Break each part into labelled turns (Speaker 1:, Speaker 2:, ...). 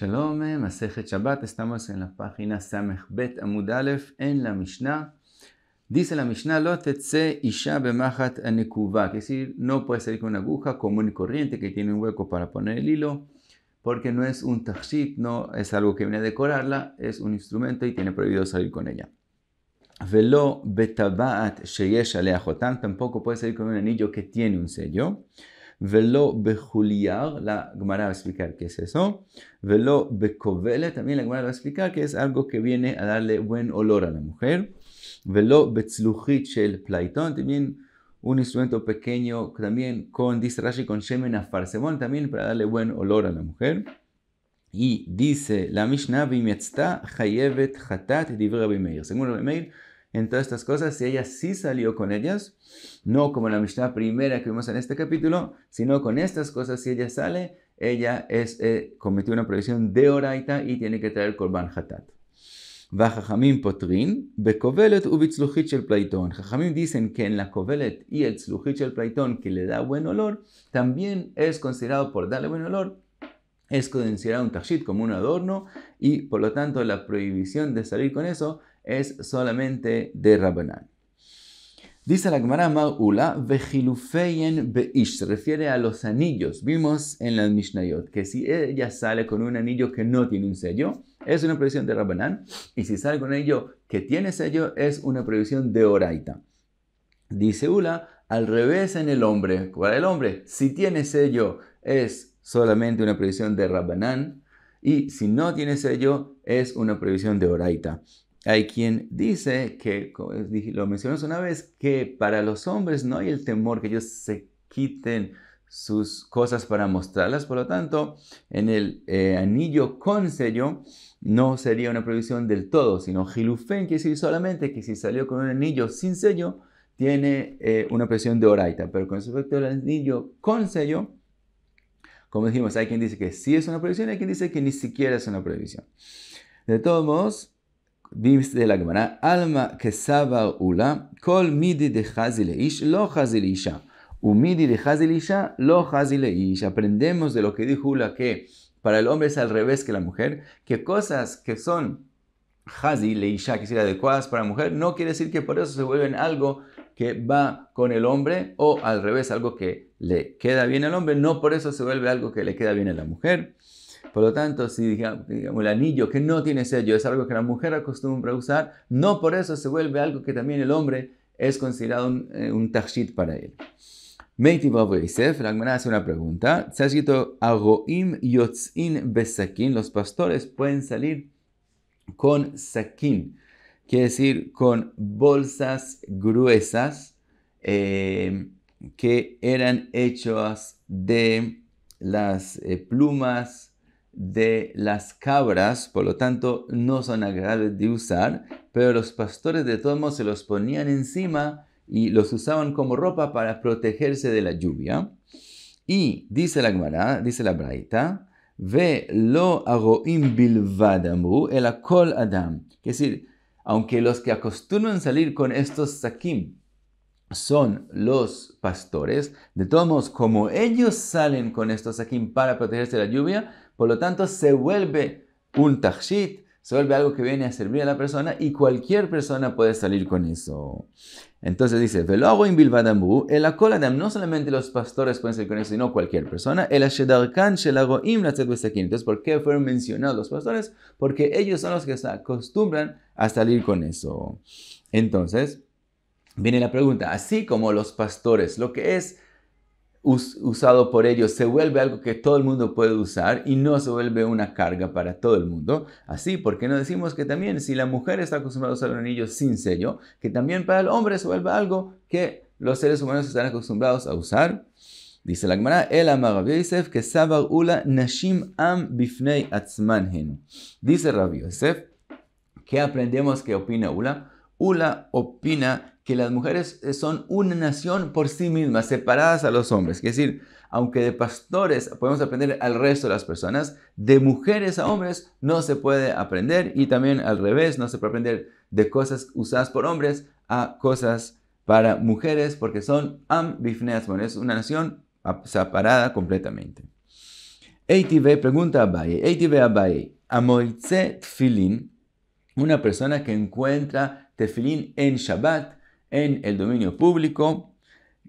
Speaker 1: Shalom, Masejet Shabbat, estamos en la página Bet Amud Alef, en la Mishnah. Dice la Mishnah, tse Isha Bemachat Anekuva, que es decir, no puede salir con una aguja común y corriente que tiene un hueco para poner el hilo, porque no es un tachit, no es algo que viene a decorarla, es un instrumento y tiene prohibido salir con ella. Velo Betabaat Sheyesh tampoco puede salir con un anillo que tiene un sello velo bejuliar, la Gemara va a explicar qué es eso, velo becovele, también la Gemara va a explicar que es algo que viene a darle buen olor a la mujer, velo betzluchit shel plaitón, también un instrumento pequeño, también con, dice con shemen afarsemón, también para darle buen olor a la mujer. Y dice la Mishnah, hatat Según la Meir, en todas estas cosas, si ella sí salió con ellas, no como la amistad primera que vimos en este capítulo, sino con estas cosas, si ella sale, ella es, eh, cometió una prohibición de oraita y tiene que traer korban hatat. והחכמים פותרים el Pleitón. dicen dicen que en la y el el que que le da buen olor, también es considerado por darle buen olor, es considerado un tashit como un adorno y por lo tanto la prohibición de salir con eso es solamente de Rabanán. Dice la Gemara Ma'ula, vejilufeyen beish, se refiere a los anillos. Vimos en la Mishnayot que si ella sale con un anillo que no tiene un sello, es una prohibición de Rabanán, y si sale con ello que tiene sello, es una prohibición de Oraita. Dice Ula, al revés en el hombre. es el hombre, si tiene sello, es solamente una prohibición de Rabanán, y si no tiene sello, es una prohibición de Oraita. Hay quien dice que, eh, lo mencionamos una vez, que para los hombres no hay el temor que ellos se quiten sus cosas para mostrarlas. Por lo tanto, en el eh, anillo con sello no sería una prohibición del todo, sino gilufen quiere decir solamente que si salió con un anillo sin sello, tiene eh, una prohibición de oraita. Pero con respecto al anillo con sello, como dijimos, hay quien dice que sí es una prohibición y hay quien dice que ni siquiera es una prohibición. De todos modos, de la Gemara, alma que saba ula, col midi de ish lo hazileisha. Umidi de hazileisha, lo ish. Aprendemos de lo que dijo Ula que para el hombre es al revés que la mujer, que cosas que son hazileisha, que sean adecuadas para la mujer, no quiere decir que por eso se vuelven algo que va con el hombre o al revés, algo que le queda bien al hombre, no por eso se vuelve algo que le queda bien a la mujer. Por lo tanto, si digamos, el anillo que no tiene sello es algo que la mujer acostumbra usar, no por eso se vuelve algo que también el hombre es considerado un, eh, para él. Meiti Yosef, la hermana hace una pregunta. Se ha escrito Agoim Besakin. Los pastores pueden salir con sakin, quiere decir con bolsas gruesas eh, que eran hechas de las eh, plumas de las cabras, por lo tanto no son agradables de usar, pero los pastores de todos modos se los ponían encima y los usaban como ropa para protegerse de la lluvia. Y dice la dice la Braita, ve lo agoim bilvadamu el akol adam. Es decir, aunque los que acostumbran salir con estos sakim son los pastores, de todos modos, como ellos salen con estos sakim para protegerse de la lluvia, por lo tanto, se vuelve un tachit, se vuelve algo que viene a servir a la persona y cualquier persona puede salir con eso. Entonces dice, velo en bilvadambu, el acoladam, no solamente los pastores pueden salir con eso, sino cualquier persona. El ashedarkan Entonces, ¿por qué fueron mencionados los pastores? Porque ellos son los que se acostumbran a salir con eso. Entonces, viene la pregunta, así como los pastores, lo que es usado por ellos se vuelve algo que todo el mundo puede usar y no se vuelve una carga para todo el mundo. Así, ¿por qué no decimos que también si la mujer está acostumbrada a usar un anillo sin sello, que también para el hombre se vuelve algo que los seres humanos están acostumbrados a usar? Dice la Gemara, el amar Yosef que sabar ula nashim am bifnei atzmanhen. Dice Rabbi Yosef, ¿qué aprendemos que opina Ula? Ula opina que las mujeres eh, son una nación por sí mismas, separadas a los hombres. Es decir, aunque de pastores podemos aprender al resto de las personas, de mujeres a hombres no se puede aprender y también al revés, no se puede aprender de cosas usadas por hombres a cosas para mujeres porque son am bifneasmon, es una nación separada completamente. ATV pregunta a ATV Tfilin, una persona que encuentra tefilín en Shabbat, en el dominio público.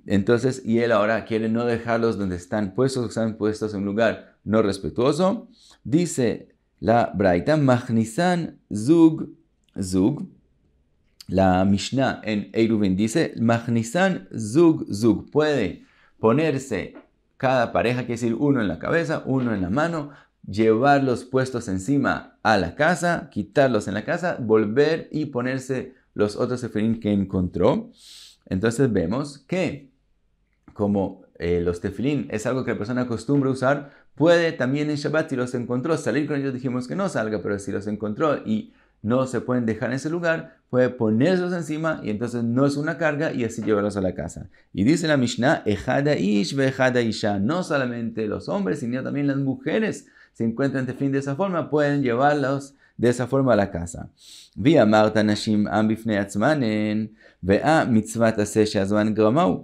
Speaker 1: Entonces, y él ahora quiere no dejarlos donde están puestos, están puestos en un lugar no respetuoso. Dice la Braita, Machnisan Zug Zug. La Mishnah en Eiruvin dice, Machnisan Zug Zug. Puede ponerse cada pareja, quiere decir uno en la cabeza, uno en la mano, llevarlos puestos encima a la casa, quitarlos en la casa, volver y ponerse los otros tefilín que encontró, entonces vemos que como eh, los tefilín es algo que la persona acostumbra usar, puede también en Shabbat, si los encontró, salir con ellos, dijimos que no salga, pero si los encontró y no se pueden dejar en ese lugar, puede ponerlos encima y entonces no es una carga y así llevarlos a la casa. Y dice la Mishnah, Ejada ish Bejada isha, no solamente los hombres, sino también las mujeres se encuentran tefilín de esa forma, pueden llevarlos de esa forma a la casa. Marta Nashim Gramau.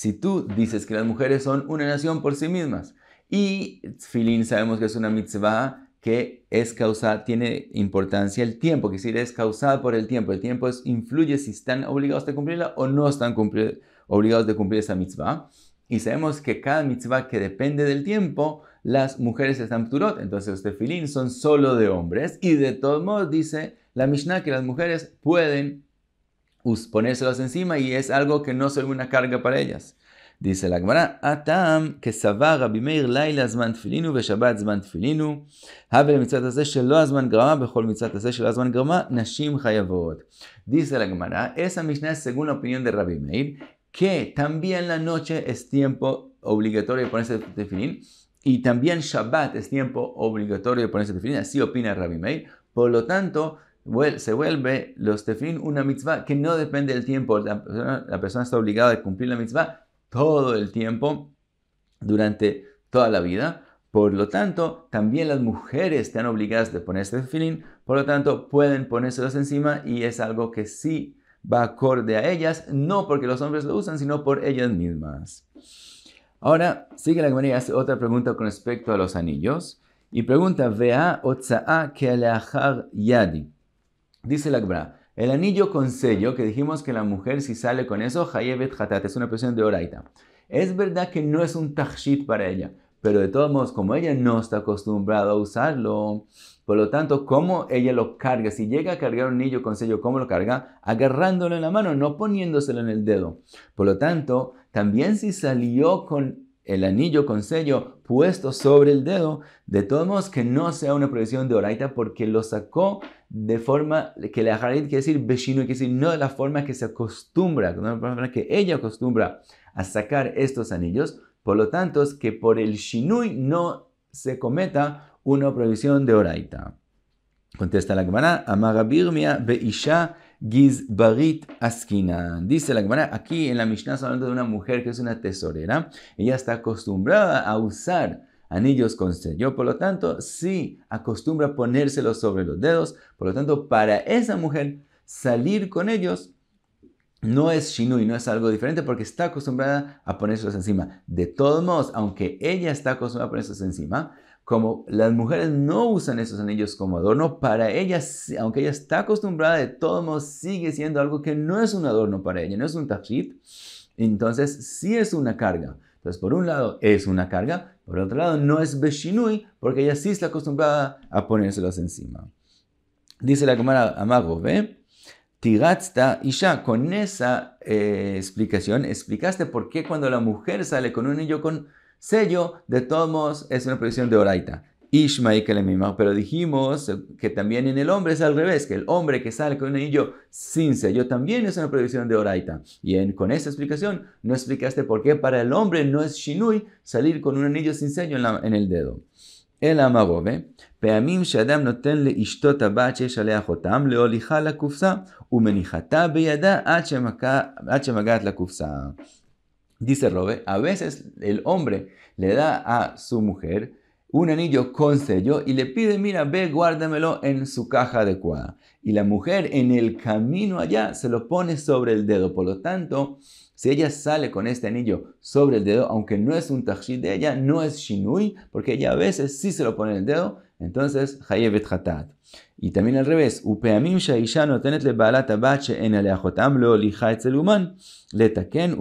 Speaker 1: Si tú dices que las mujeres son una nación por sí mismas, y filin sabemos que es una mitzvah que es causada, tiene importancia el tiempo, que decir, es causada por el tiempo. El tiempo influye si están obligados a cumplirla o no están obligados de cumplir esa mitzvah. Y sabemos que cada mitzvah que depende del tiempo, las mujeres están pturot, entonces los tefilín son solo de hombres. Y de todos modos dice la Mishnah que las mujeres pueden ponérselos encima y es algo que no es una carga para ellas. Dice la Gemara, Atam, que Savar Rabbi Meir Laila Zman ve Beshabbat Zman tefilinu, Havel mitzvat hazeh Shelo Azman Grama, Bechol mitzvat hazeh Shelo Azman Grama, Nashim chayavot. Dice la Gemara, esa Mishnah es según la opinión de Rabbi Meir, que también la noche es tiempo obligatorio de ponerse tefilín. y también Shabbat es tiempo obligatorio de ponerse tefilín. así opina Rabbi Meir. Por lo tanto, se vuelve los tefilín una mitzvah que no depende del tiempo. La persona, está obligada a cumplir la mitzvah todo el tiempo, durante toda la vida. Por lo tanto, también las mujeres están obligadas de ponerse tefilín, por lo tanto, pueden ponérselos encima y es algo que sí va acorde a ellas, no porque los hombres lo usan, sino por ellas mismas. Ahora, sigue la Gemara y hace otra pregunta con respecto a los anillos. Y pregunta, vea otza'a leajar yadi. Dice la Gemara, el anillo con sello, que dijimos que la mujer si sale con eso, hayevet hatat, es una presión de oraita. Es verdad que no es un tachit para ella, pero de todos modos, como ella no está acostumbrada a usarlo, por lo tanto, ¿cómo ella lo carga? Si llega a cargar un anillo con sello, ¿cómo lo carga? Agarrándolo en la mano, no poniéndoselo en el dedo. Por lo tanto, también si salió con el anillo con sello puesto sobre el dedo, de todos modos que no sea una prohibición de oraita porque lo sacó de forma que la jarit quiere decir vecino, quiere decir no de la forma que se acostumbra, que ella acostumbra a sacar estos anillos. Por lo tanto, es que por el shinui no se cometa una prohibición de Oraita. Contesta la Gemara, Amaga Birmia Beisha Gizbarit askina. Dice la Gemara, aquí en la Mishnah hablando de una mujer que es una tesorera. Ella está acostumbrada a usar anillos con sello, por lo tanto, sí acostumbra ponérselos sobre los dedos. Por lo tanto, para esa mujer, salir con ellos no es shinui, no es algo diferente porque está acostumbrada a ponérselos encima. De todos modos, aunque ella está acostumbrada a ponérselos encima, como las mujeres no usan esos anillos como adorno, para ellas, aunque ella está acostumbrada, de todos modos sigue siendo algo que no es un adorno para ella, no es un tafit. entonces sí es una carga. Entonces, por un lado es una carga, por otro lado no es beshinui, porque ella sí está acostumbrada a ponérselos encima. Dice la cámara Amago, ¿ve? Tigatsta ya con esa eh, explicación explicaste por qué cuando la mujer sale con un anillo con sello, de todos es una prohibición de Oraita. Ishmael pero dijimos que también en el hombre es al revés, que el hombre que sale con un anillo sin sello también es una prohibición de Oraita. Y con esta explicación no explicaste por qué para el hombre no es Shinui salir con un anillo sin sello en, el dedo. El amarove, peamim shadam נותן לאשתו ishtota bache עליה חותם, להוליכה kufsa, ומניחתה hachemagat la la Dice Robe, a veces el hombre le da a su mujer un anillo con sello y le pide, mira, ve, guárdamelo en su caja adecuada. Y la mujer en el camino allá se lo pone sobre el dedo. Por lo tanto, si ella sale con este anillo sobre el dedo, aunque no es un tashid de ella, no es shinui, porque ella a veces sí se lo pone en el dedo, entonces, Hayebet Hatat. Y también al revés, Upeamim Shaisha notenet le lo letaken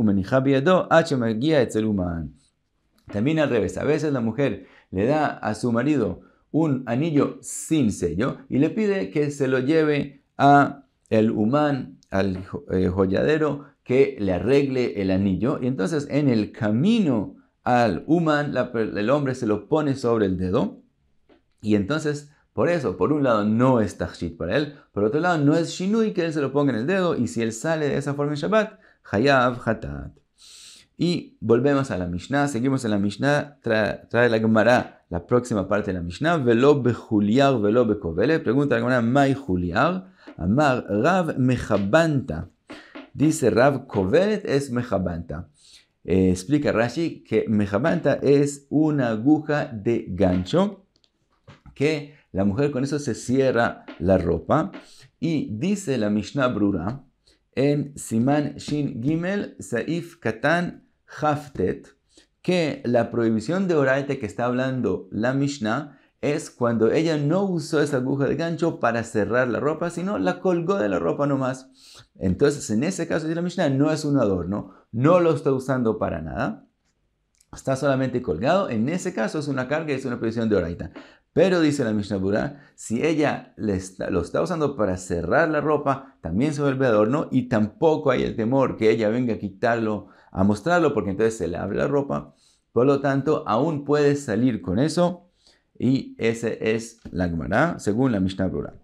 Speaker 1: También al revés, a veces la mujer le da a su marido un anillo sin sello y le pide que se lo lleve a el humán, al eh, joyadero, que le arregle el anillo. Y entonces en el camino al humán, el hombre se lo pone sobre el dedo y entonces, por eso, por un lado no es tachit para él, por otro lado no es Shinui que él se lo ponga en el dedo y si él sale de esa forma en Shabbat, Hayav Hatat. Y volvemos a la Mishnah, seguimos en la Mishnah, trae, la Gemara, la próxima parte de la Mishnah, Velo bejuliar, velo bekovele, pregunta la Gemara, Mai juliar, Amar Rav mechabanta. Dice Rav Kovelet es mechabanta. Eh, explica Rashi que mechabanta es una aguja de gancho que la mujer con eso se cierra la ropa. Y dice la Mishnah Brura en Siman Shin Gimel Saif Katan Haftet que la prohibición de oraite que está hablando la Mishnah es cuando ella no usó esa aguja de gancho para cerrar la ropa, sino la colgó de la ropa nomás. Entonces, en ese caso de la Mishnah, no es un adorno, no lo está usando para nada, está solamente colgado. En ese caso es una carga, y es una prohibición de oraita. Pero dice la Mishnah Burá, si ella lo está usando para cerrar la ropa, también se vuelve adorno y tampoco hay el temor que ella venga a quitarlo, a mostrarlo, porque entonces se le abre la ropa. Por lo tanto, aún puede salir con eso. Y ese es la Gemara, según la Mishnah Burá.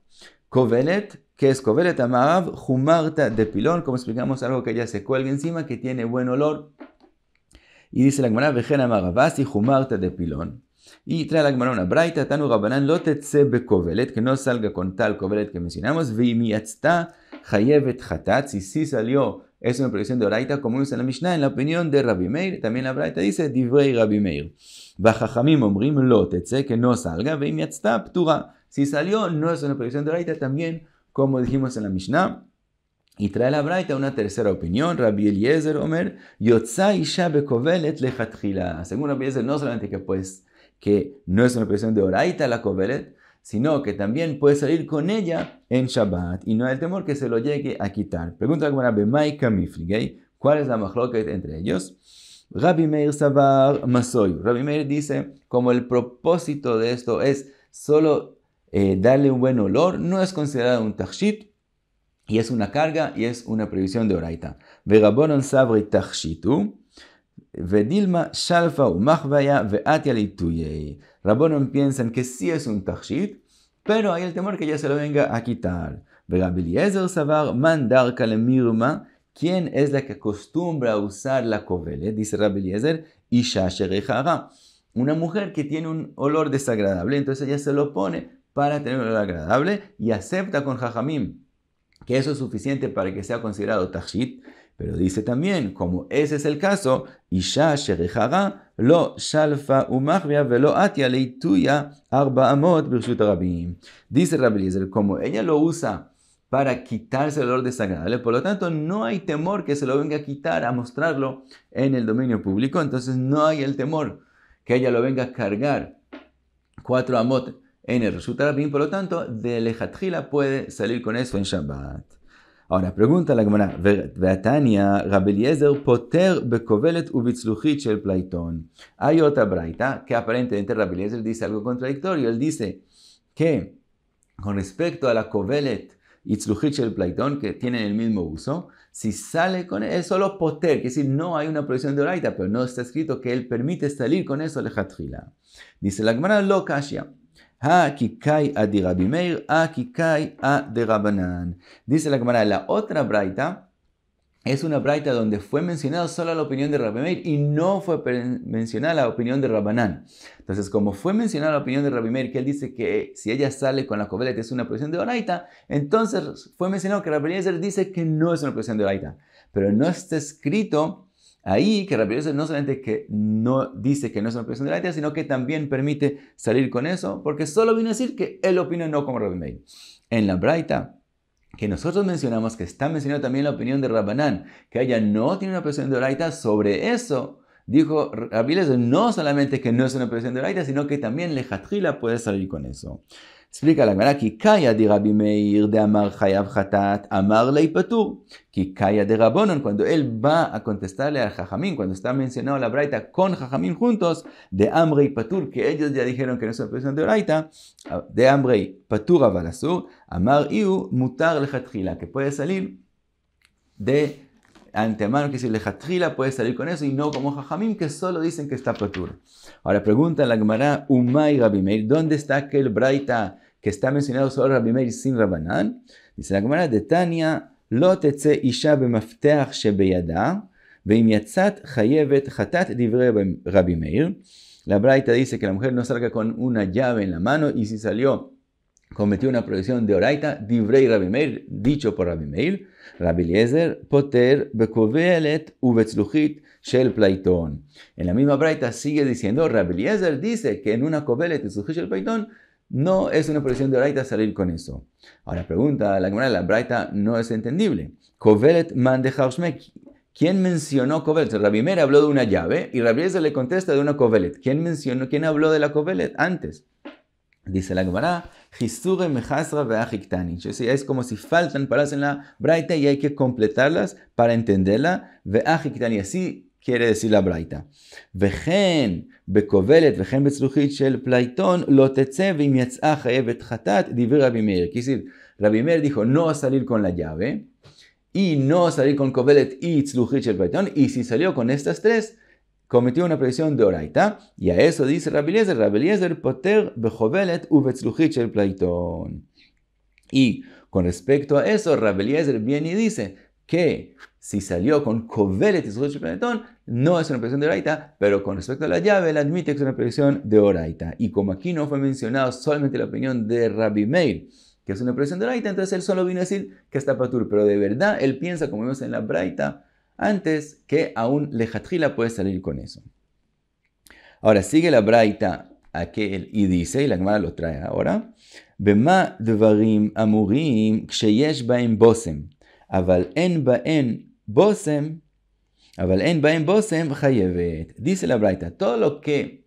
Speaker 1: Kovelet, que es Kovelet Amav, Jumarta de Pilón, como explicamos, algo que ella se cuelga encima, que tiene buen olor. Y dice la Gemara, Vejena Maravasi, Jumarta de Pilón. Y trae la Gemara una braita, Tanu Rabanan, Lotetse Bekovelet, que no salga con tal Kovelet que mencionamos, Veimiatzta Hayevet Hatat, si sí salió, es una prohibición de Oraita, como dice la Mishnah, en la opinión de Rabbi Meir, también la braita dice, Divrei Rabbi Meir. Bajajamim Omrim Lotetse, que no salga, Veimiatzta Ptura, si salió, no es una prohibición de Oraita, también, como dijimos en la Mishnah, y trae la Braita una tercera opinión, Rabbi Eliezer Omer, Yotza Isha Bekovelet Lechatchila. Según Rabbi Eliezer, no solamente que pues que no es una prohibición de oraita la Kovelet, sino que también puede salir con ella en Shabbat y no hay temor que se lo llegue a quitar. Pregunta como Rabbi Maika Mifligay, ¿eh? ¿cuál es la machloket entre ellos? Rabbi Meir Sabar Masoy. Rabbi Meir dice, como el propósito de esto es solo eh, darle un buen olor, no es considerado un tachshit, y es una carga y es una previsión de oraita. Verabonon Sabri Tachshitu. Vedilma Shalfa Umahvaya Veatia Lituyei. Rabbonim piensan que sí es un Tashit, pero hay el temor que ya se lo venga a quitar. Verabiliezer Savar Mandar Kalemirma, ¿quién es la que acostumbra a usar la covele? Eh? Dice Rabeliezer, Isha Una mujer que tiene un olor desagradable, entonces ella se lo pone para tener un olor agradable y acepta con Jajamim que eso es suficiente para que sea considerado Tashit. Pero dice también, como ese es el caso, Isha Sherejara lo shalfa umarvia velo atia leituya arba amot birshut Dice Rabbi como ella lo usa para quitarse el olor desagradable, por lo tanto no hay temor que se lo venga a quitar, a mostrarlo en el dominio público, entonces no hay el temor que ella lo venga a cargar cuatro amot en el resulta Rabin, por lo tanto, de Lejatjila puede salir con eso en Shabbat. Ahora, pregunta la Gemara, Veatania, Rabeliezer, Poter, u Ubitzluchit, el Platón. Hay otra braita que aparentemente Rabeliezer dice algo contradictorio. Él dice que con respecto a la covelet y el Plaitón, que tienen el mismo uso, si sale con eso es solo Poter, que decir, no hay una prohibición de braita, pero no está escrito que él permite salir con eso, Lejatrila. Dice la Gemara, Lokashia a Rabbi Meir, a de Rabbanan. Dice la cámara, la otra braita es una braita donde fue mencionada solo la opinión de Rabbi Meir y no fue mencionada la opinión de Rabanán. Entonces, como fue mencionada la opinión de Rabbi Meir, que él dice que si ella sale con la que es una posición de oraita, entonces fue mencionado que Rabbi Meir dice que no es una posición de oraita. Pero no está escrito Ahí que Rabbi no solamente que no dice que no es una presión de la sino que también permite salir con eso, porque solo vino a decir que él opina no como Rabbi Meir. En la Braita, que nosotros mencionamos, que está mencionando también la opinión de Rabbanán, que ella no tiene una presión de Braita sobre eso, dijo Rabbi no solamente que no es una presión de Braita, sino que también Lejatrila puede salir con eso. צביקה להגבלה, כי קאיה דרבי מאיר דאמר חייב חטאת, אמר לי פטור. כי קאיה דרבונון, כואנדו אל בא הקונטסטליה לחכמים כואנדו סתם מנציונאו לברייתא, כאן חכמים חונטוס, דאמרי פטור, כאלג'וס יא דיכלון כנסו לפרסום דאורייתא, דאמרי פטור אבל אסור, אמר איהו מותר לכתחילה, כפועל סליל, דה antemano, que si le lejatrila puede salir con eso y no como jajamim que solo dicen que está patur. Ahora pregunta la Gemara, Umay Meir. ¿dónde está aquel braita que está mencionado solo Rabimeir sin Rabanán? Dice la Gemara, de Tania, lo tece isha bemafteach shebeyada, veim chayevet chatat divre La braita dice que la mujer no salga con una llave en la mano y si salió cometió una prohibición de Oraita, Divrei dicho por Rabbi Meir, Poter, Bekovelet, Uvetzluchit, Shel playton En la misma Braita sigue diciendo, Rabbi dice que en una Kovelet, Uvetzluchit, Shel playton no es una prohibición de Oraita salir con eso. Ahora pregunta, la de la Braita no es entendible. Kovelet man de ¿Quién mencionó Kovelet? Rabbi habló de una llave y Rabbi le contesta de una Kovelet. ¿Quién mencionó, quién habló de la Kovelet antes? Dice la Gemara, es como si faltan palabras en la braita y hay que completarlas para entenderla. Y así quiere decir la braita. Vejen bekovelet, vejen betzluchit shel plaitón, lo tetzev im yatzah chayevet chatat, divir Rabbi Meir. Quiere decir, Rabbi Meir dijo no salir con la llave y no salir con kovelet y tzluchit shel plaitón. Y si salió con estas tres, cometió una presión de Oraita, y a eso dice Rabbi Eliezer, Rabbi poter behovelet uvetzluchit el platón. Y con respecto a eso, Rabbi viene y dice que si salió con covelet y el platón, no es una presión de Oraita, pero con respecto a la llave, él admite que es una presión de Oraita. Y como aquí no fue mencionado solamente la opinión de Rabbi Meir, que es una presión de Oraita, entonces él solo vino a decir que está tur, pero de verdad él piensa, como vemos en la Braita, antes que aún lejatrila puede salir con eso. Ahora sigue la Braita aquel y dice, y la Gemara lo trae ahora, Bema amurim bosem, aval en bosem, aval en Dice la Braita, todo lo que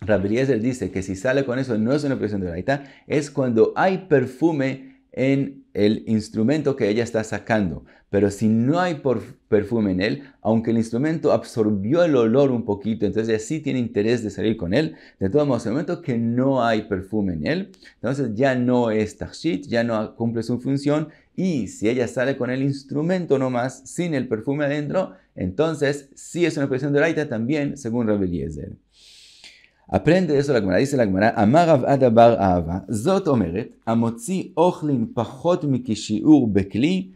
Speaker 1: Rabbi dice que si sale con eso no es una presión de Braita, es cuando hay perfume en el instrumento que ella está sacando. Pero si no hay perfume en él, aunque el instrumento absorbió el olor un poquito, entonces ya sí tiene interés de salir con él, de todos modos, en el momento que no hay perfume en él, entonces ya no es tashit, ya no cumple su función. Y si ella sale con el instrumento nomás, sin el perfume adentro, entonces sí es una expresión de laita también, según él aprende eso la Gemara, dice la Gemara, Amarav Adabar Zot Omeret, אומרת, Pachot pachot פחות bekli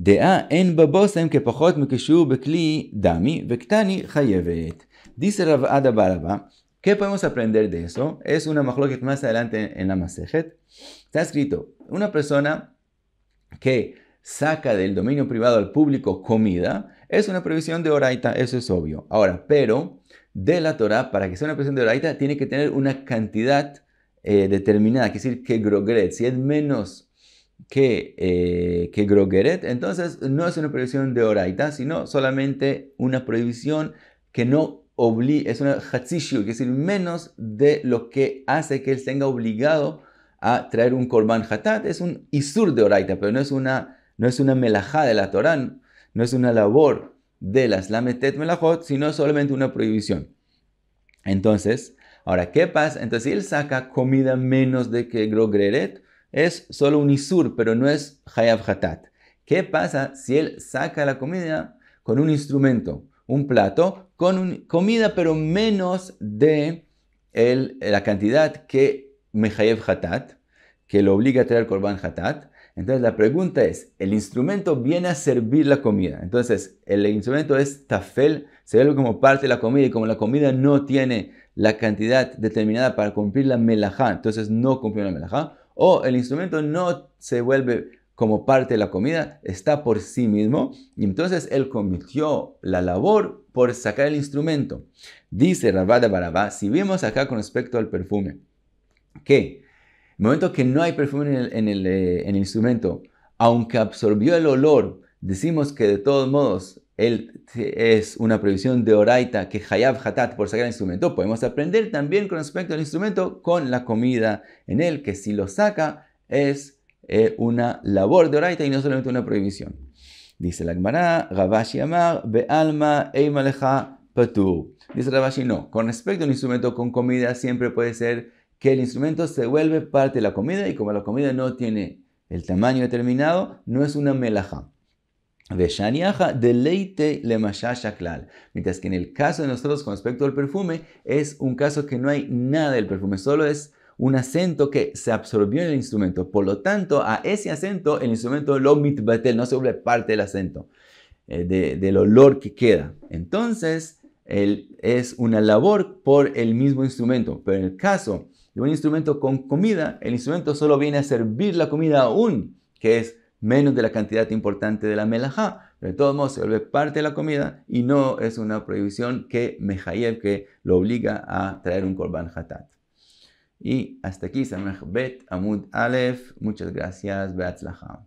Speaker 1: de En en babosem ke pachot מכשיעור bekli dami. Vektani chayevet. Dice Rav ava. ¿qué podemos aprender de eso? Es una que más adelante en la Masejet. Está escrito, una persona que saca del dominio privado al público comida, es una previsión de Oraita, eso es obvio. Ahora, pero de la Torah, para que sea una prohibición de oraita, tiene que tener una cantidad eh, determinada, es decir, que grogeret. Si es menos que, eh, que grogeret, entonces no es una prohibición de oraita, sino solamente una prohibición que no obliga, es una hatzishu, es decir, menos de lo que hace que él tenga obligado a traer un korban hatat, es un isur de oraita, pero no es una, no es una melajá de la Torah, no es una labor de las lametet melajot, sino solamente una prohibición. Entonces, ahora, ¿qué pasa? Entonces, si él saca comida menos de que grogreret, es solo un isur, pero no es hayab hatat. ¿Qué pasa si él saca la comida con un instrumento, un plato, con comida, pero menos de la cantidad que mehayev hatat, que lo obliga a traer korban hatat? Entonces la pregunta es, el instrumento viene a servir la comida. Entonces el instrumento es tafel, se vuelve como parte de la comida y como la comida no tiene la cantidad determinada para cumplir la melajá, entonces no cumplió la melajá. O el instrumento no se vuelve como parte de la comida, está por sí mismo. Y entonces él cometió la labor por sacar el instrumento. Dice de Barabá, si vemos acá con respecto al perfume, que momento que no hay perfume eh, en el, instrumento, aunque absorbió el olor, decimos que de todos modos él es una prohibición de oraita que hayab hatat por sacar el instrumento. Podemos aprender también con respecto al instrumento con la comida en él, que si lo saca es eh, una labor de oraita y no solamente una prohibición. Dice la Gemara, Rabashi Amar, Be'alma, Eimalecha, Patur. Dice Rabashi, no, con respecto al instrumento con comida siempre puede ser que el instrumento se vuelve parte de la comida y como la comida no tiene el tamaño determinado, no es una melaja. Shaniaja deleite le klal. Mientras que en el caso de nosotros con respecto al perfume, es un caso que no hay nada del perfume, solo es un acento que se absorbió en el instrumento. Por lo tanto, a ese acento el instrumento lo mitbatel, no se vuelve parte del acento, eh, del olor que queda. Entonces, el, es una labor por el mismo instrumento. Pero en el caso y un instrumento con comida, el instrumento solo viene a servir la comida aún, que es menos de la cantidad importante de la melajá, pero de todos modos se vuelve parte de la comida y no es una prohibición que Mejayev, que lo obliga a traer un korban hatat. Y hasta aquí, Samach Bet, Amud Aleph, muchas gracias, Beatzlaham.